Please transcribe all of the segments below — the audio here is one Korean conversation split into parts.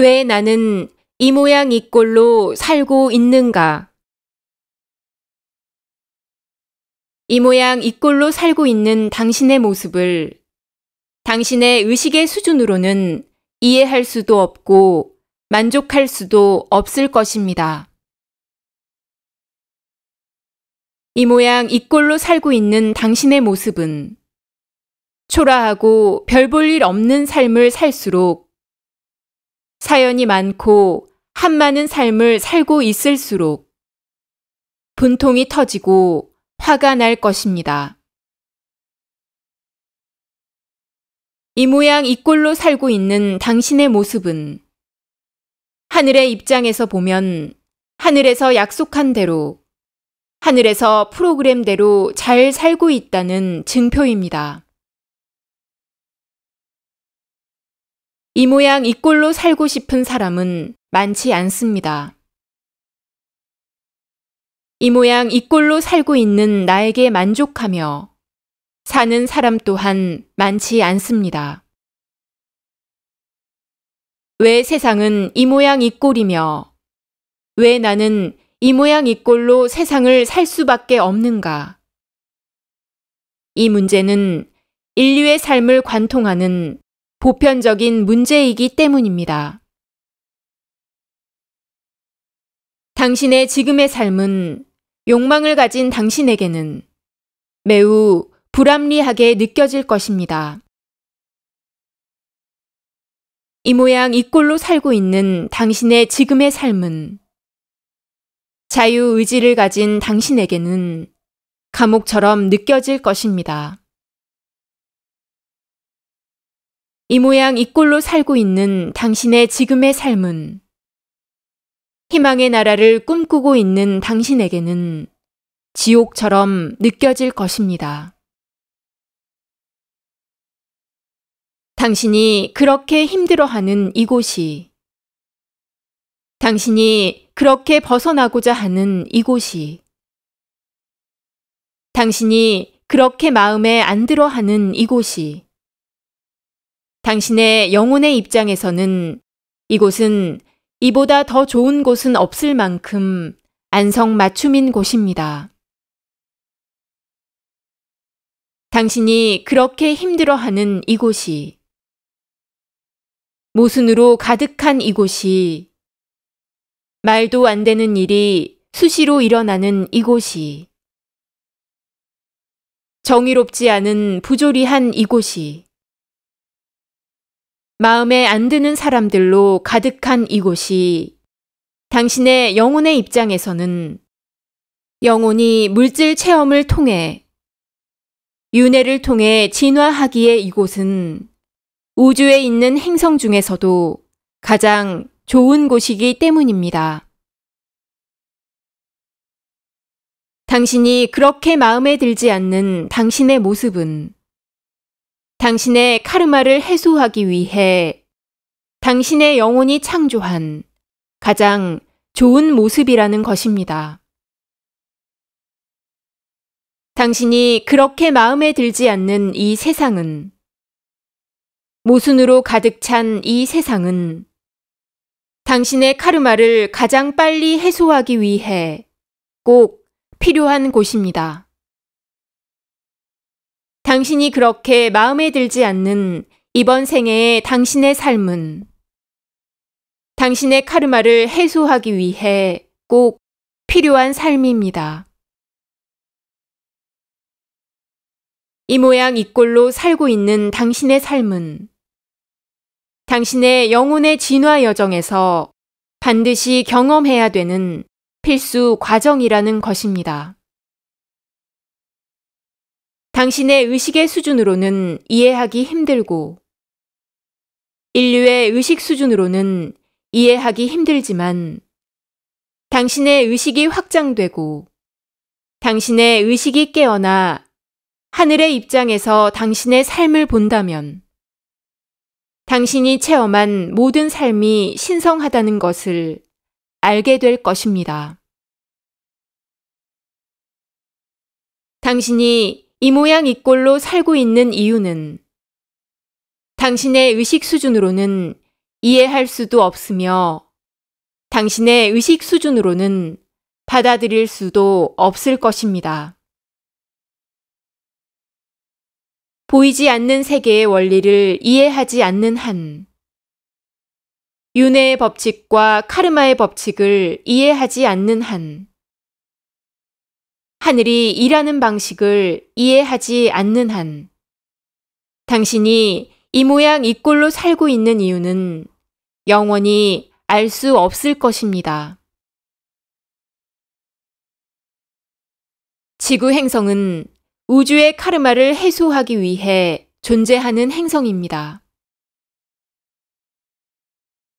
왜 나는 이 모양 이 꼴로 살고 있는가? 이 모양 이 꼴로 살고 있는 당신의 모습을 당신의 의식의 수준으로는 이해할 수도 없고 만족할 수도 없을 것입니다. 이 모양 이 꼴로 살고 있는 당신의 모습은 초라하고 별 볼 일 없는 삶을 살수록 사연이 많고 한 많은 삶을 살고 있을수록 분통이 터지고 화가 날 것입니다. 이 모양 이 꼴로 살고 있는 당신의 모습은 하늘의 입장에서 보면 하늘에서 약속한 대로 하늘에서 프로그램대로 잘 살고 있다는 증표입니다. 이 모양 이 꼴로 살고 싶은 사람은 많지 않습니다. 이 모양 이 꼴로 살고 있는 나에게 만족하며 사는 사람 또한 많지 않습니다. 왜 세상은 이 모양 이 꼴이며 왜 나는 이 모양 이 꼴로 세상을 살 수밖에 없는가? 이 문제는 인류의 삶을 관통하는 보편적인 문제이기 때문입니다. 당신의 지금의 삶은 욕망을 가진 당신에게는 매우 불합리하게 느껴질 것입니다. 이 모양 이 꼴로 살고 있는 당신의 지금의 삶은 자유의지를 가진 당신에게는 감옥처럼 느껴질 것입니다. 이 모양 이 꼴로 살고 있는 당신의 지금의 삶은 희망의 나라를 꿈꾸고 있는 당신에게는 지옥처럼 느껴질 것입니다. 당신이 그렇게 힘들어하는 이곳이 당신이 그렇게 벗어나고자 하는 이곳이 당신이 그렇게 마음에 안 들어 하는 이곳이 당신의 영혼의 입장에서는 이곳은 이보다 더 좋은 곳은 없을 만큼 안성 맞춤인 곳입니다. 당신이 그렇게 힘들어하는 이곳이 모순으로 가득한 이곳이 말도 안 되는 일이 수시로 일어나는 이곳이 정의롭지 않은 부조리한 이곳이 마음에 안 드는 사람들로 가득한 이곳이 당신의 영혼의 입장에서는 영혼이 물질 체험을 통해 윤회를 통해 진화하기에 이곳은 우주에 있는 행성 중에서도 가장 좋은 곳이기 때문입니다. 당신이 그렇게 마음에 들지 않는 당신의 모습은 당신의 카르마를 해소하기 위해 당신의 영혼이 창조한 가장 좋은 모습이라는 것입니다. 당신이 그렇게 마음에 들지 않는 이 세상은 모순으로 가득 찬 이 세상은 당신의 카르마를 가장 빨리 해소하기 위해 꼭 필요한 곳입니다. 당신이 그렇게 마음에 들지 않는 이번 생애의 당신의 삶은 당신의 카르마를 해소하기 위해 꼭 필요한 삶입니다. 이 모양 이꼴로 살고 있는 당신의 삶은 당신의 영혼의 진화 여정에서 반드시 경험해야 되는 필수 과정이라는 것입니다. 당신의 의식의 수준으로는 이해하기 힘들고 인류의 의식 수준으로는 이해하기 힘들지만 당신의 의식이 확장되고 당신의 의식이 깨어나 하늘의 입장에서 당신의 삶을 본다면 당신이 체험한 모든 삶이 신성하다는 것을 알게 될 것입니다. 당신이 이 모양 이 꼴로 살고 있는 이유는 당신의 의식 수준으로는 이해할 수도 없으며 당신의 의식 수준으로는 받아들일 수도 없을 것입니다. 보이지 않는 세계의 원리를 이해하지 않는 한, 윤회의 법칙과 카르마의 법칙을 이해하지 않는 한, 하늘이 일하는 방식을 이해하지 않는 한 당신이 이 모양 이 꼴로 살고 있는 이유는 영원히 알 수 없을 것입니다. 지구 행성은 우주의 카르마를 해소하기 위해 존재하는 행성입니다.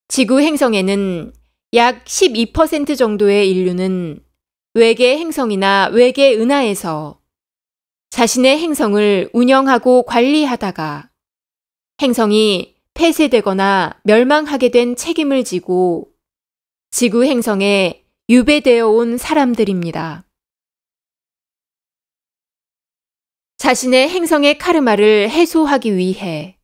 지구 행성에는 약 12% 정도의 인류는 외계 행성이나 외계 은하에서 자신의 행성을 운영하고 관리하다가 행성이 폐쇄되거나 멸망하게 된 책임을 지고 지구 행성에 유배되어 온 사람들입니다. 자신의 행성의 카르마를 해소하기 위해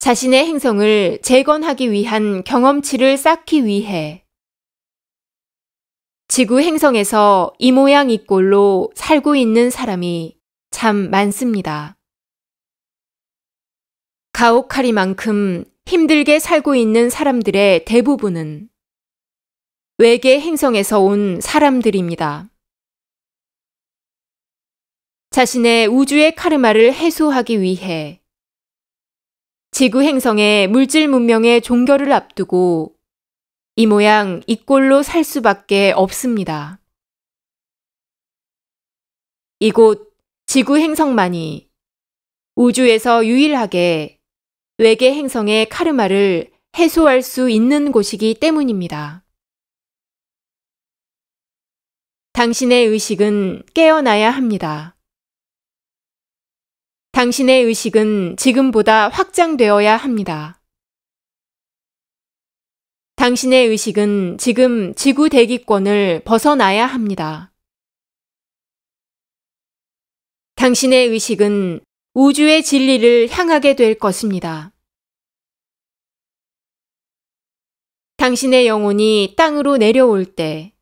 자신의 행성을 재건하기 위한 경험치를 쌓기 위해 지구 행성에서 이 모양 이 꼴로 살고 있는 사람이 참 많습니다. 가오카리만큼 힘들게 살고 있는 사람들의 대부분은 외계 행성에서 온 사람들입니다. 자신의 우주의 카르마를 해소하기 위해 지구 행성의 물질 문명의 종결을 앞두고 이 모양 이 꼴로 살 수밖에 없습니다. 이곳 지구 행성만이 우주에서 유일하게 외계 행성의 카르마를 해소할 수 있는 곳이기 때문입니다. 당신의 의식은 깨어나야 합니다. 당신의 의식은 지금보다 확장되어야 합니다. 당신의 의식은 지금 지구 대기권을 벗어나야 합니다. 당신의 의식은 우주의 진리를 향하게 될 것입니다. 당신의 영혼이 땅으로 내려올 때,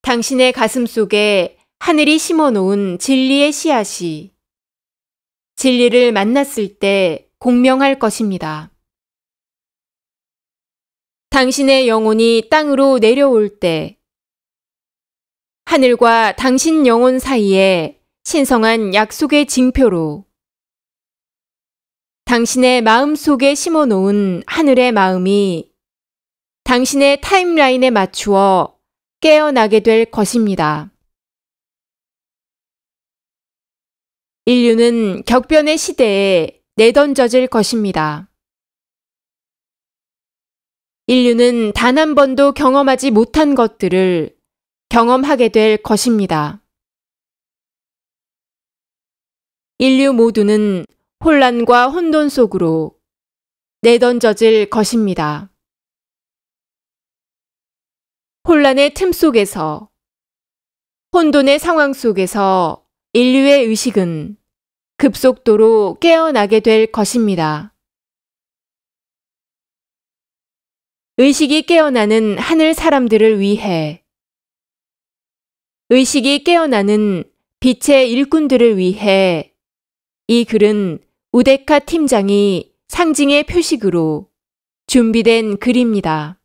당신의 가슴 속에 하늘이 심어 놓은 진리의 씨앗이 진리를 만났을 때 공명할 것입니다. 당신의 영혼이 땅으로 내려올 때 하늘과 당신 영혼 사이에 신성한 약속의 징표로 당신의 마음 속에 심어 놓은 하늘의 마음이 당신의 타임라인에 맞추어 깨어나게 될 것입니다. 인류는 격변의 시대에 내던져질 것입니다. 인류는 단 한 번도 경험하지 못한 것들을 경험하게 될 것입니다. 인류 모두는 혼란과 혼돈 속으로 내던져질 것입니다. 혼란의 틈 속에서, 혼돈의 상황 속에서 인류의 의식은 급속도로 깨어나게 될 것입니다. 의식이 깨어나는 하늘 사람들을 위해 의식이 깨어나는 빛의 일꾼들을 위해 이 글은 우데카 팀장이 상징의 표식으로 준비된 글입니다.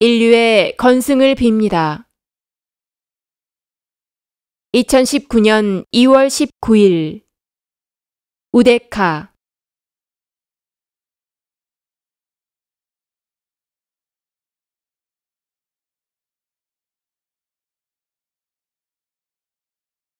인류의 건승을 빕니다. 2019년 2월 19일 우데카